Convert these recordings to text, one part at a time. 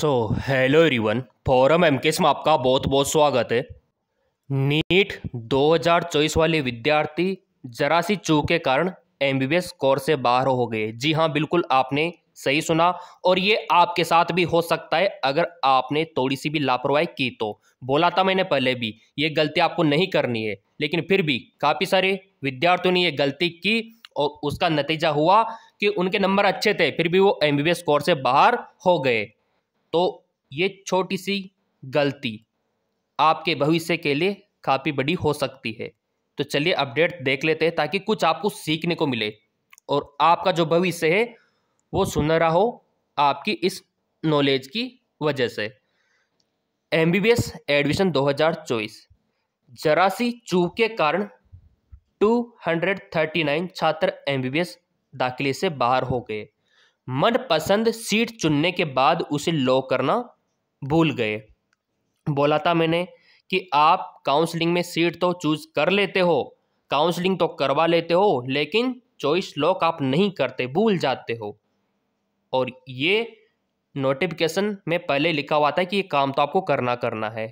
सो hello everyone forum M case में आपका बहुत बहुत स्वागत है नीट 2024 वाले विद्यार्थी जरा सी चूक के कारण एमबीबीएस कोर्स से बाहर हो गए जी हाँ बिल्कुल आपने सही सुना और ये आपके साथ भी हो सकता है अगर आपने थोड़ी सी भी लापरवाही की तो बोला था मैंने पहले भी ये गलती आपको नहीं करनी है लेकिन फिर भी काफ़ी सारे विद्यार्थियों ने ये गलती की और उसका नतीजा हुआ कि उनके नंबर अच्छे थे फिर भी वो M B B S course से बाहर हो गए तो ये छोटी सी गलती आपके भविष्य के लिए काफ़ी बड़ी हो सकती है तो चलिए अपडेट देख लेते हैं ताकि कुछ आपको सीखने को मिले और आपका जो भविष्य है वो सुनहरा हो आपकी इस नॉलेज की वजह से M B B S admission दो हज़ार चौबीस जरा सी चूक के कारण टू हंड्रेड थर्टी नाइन छात्र एम बी बी एस दाखिले से बाहर हो गए मनपसंद सीट चुनने के बाद उसे लॉक करना भूल गए बोला था मैंने कि आप काउंसलिंग में सीट तो चूज़ कर लेते हो काउंसलिंग तो करवा लेते हो लेकिन चॉइस लॉक आप नहीं करते भूल जाते हो और ये नोटिफिकेशन में पहले लिखा हुआ था कि ये काम तो आपको करना करना है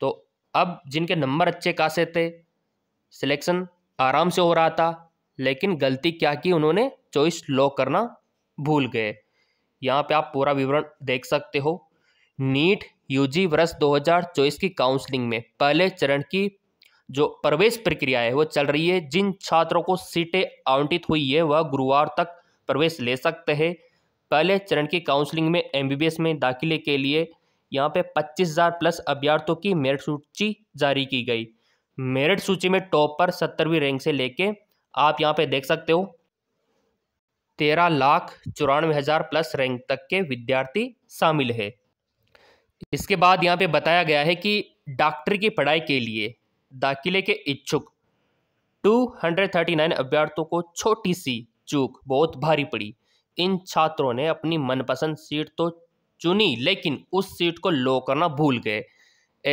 तो अब जिनके नंबर अच्छे खासे थे सिलेक्शन आराम से हो रहा था लेकिन गलती क्या की उन्होंने चॉइस लॉक करना भूल गए यहाँ पे आप पूरा विवरण देख सकते हो नीट यूजी वर्ष 2024 की काउंसलिंग में पहले चरण की जो प्रवेश प्रक्रिया है वो चल रही है जिन छात्रों को सीटें आवंटित हुई है वह गुरुवार तक प्रवेश ले सकते हैं पहले चरण की काउंसलिंग में एमबीबीएस में दाखिले के लिए यहाँ पे 25,000 प्लस अभ्यर्थियों की मेरिट सूची जारी की गई मेरिट सूची में टॉप पर सत्तरवीं रैंक से लेके आप यहाँ पे देख सकते हो तेरह लाख चौरानवे हज़ार प्लस रैंक तक के विद्यार्थी शामिल है इसके बाद यहाँ पे बताया गया है कि डॉक्टरी की पढ़ाई के लिए दाखिले के इच्छुक 239 अभ्यर्थियों को छोटी सी चूक बहुत भारी पड़ी इन छात्रों ने अपनी मनपसंद सीट तो चुनी लेकिन उस सीट को लो करना भूल गए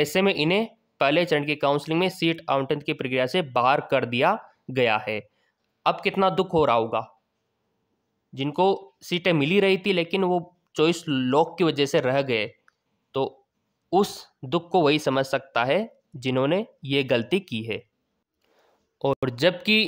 ऐसे में इन्हें पहले चरण की काउंसलिंग में सीट आवंटन की प्रक्रिया से बाहर कर दिया गया है अब कितना दुख हो रहा होगा जिनको सीटें मिली रही थी लेकिन वो चॉइस लॉक की वजह से रह गए तो उस दुख को वही समझ सकता है जिन्होंने ये गलती की है और जबकि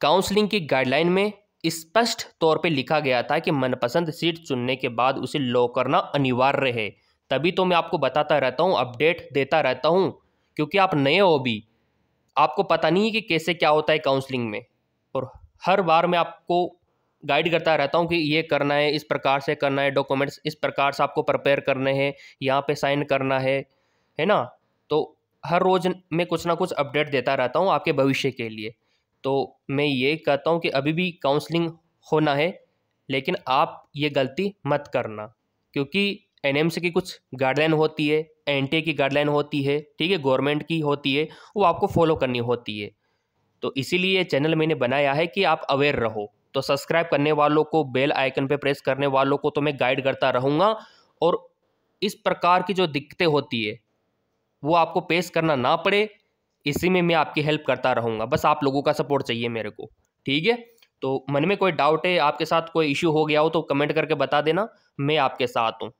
काउंसलिंग की गाइडलाइन में स्पष्ट तौर पे लिखा गया था कि मनपसंद सीट चुनने के बाद उसे लॉक करना अनिवार्य है तभी तो मैं आपको बताता रहता हूँ अपडेट देता रहता हूँ क्योंकि आप नए हो भी आपको पता नहीं है कि कैसे क्या होता है काउंसलिंग में और हर बार मैं आपको गाइड करता रहता हूँ कि ये करना है इस प्रकार से करना है डॉक्यूमेंट्स इस प्रकार से आपको प्रपेयर करने हैं यहाँ पे साइन करना है है ना तो हर रोज़ मैं कुछ ना कुछ अपडेट देता रहता हूँ आपके भविष्य के लिए तो मैं ये कहता हूँ कि अभी भी काउंसलिंग होना है लेकिन आप ये गलती मत करना क्योंकि एन की कुछ गाइडलाइन होती है एन की गाइडलाइन होती है ठीक है गवर्नमेंट की होती है वो आपको फॉलो करनी होती है तो इसीलिए चैनल मैंने बनाया है कि आप अवेयर रहो तो सब्सक्राइब करने वालों को बेल आइकन पे प्रेस करने वालों को तो मैं गाइड करता रहूँगा और इस प्रकार की जो दिक्कतें होती है वो आपको पेश करना ना पड़े इसी में मैं आपकी हेल्प करता रहूँगा बस आप लोगों का सपोर्ट चाहिए मेरे को ठीक है तो मन में कोई डाउट है आपके साथ कोई इश्यू हो गया हो तो कमेंट करके बता देना मैं आपके साथ हूँ